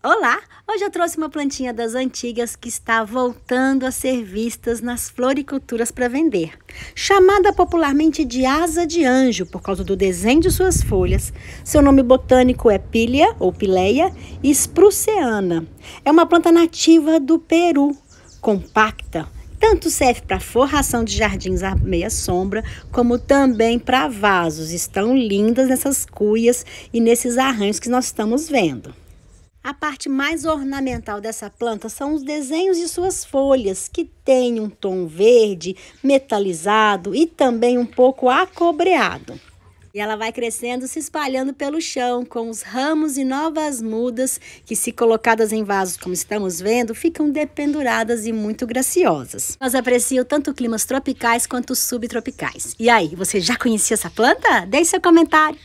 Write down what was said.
Olá! Hoje eu trouxe uma plantinha das antigas que está voltando a ser vistas nas floriculturas para vender. Chamada popularmente de asa de anjo por causa do desenho de suas folhas, seu nome botânico é Pilia ou Pileia spruceana. É uma planta nativa do Peru, compacta, tanto serve para forração de jardins à meia sombra, como também para vasos. Estão lindas nessas cuias e nesses arranjos que nós estamos vendo. A parte mais ornamental dessa planta são os desenhos de suas folhas, que têm um tom verde, metalizado e também um pouco acobreado. E ela vai crescendo, se espalhando pelo chão, com os ramos e novas mudas, que, se colocadas em vasos, como estamos vendo, ficam dependuradas e muito graciosas. Elas apreciam tanto climas tropicais quanto subtropicais. E aí, você já conhecia essa planta? Deixe seu comentário!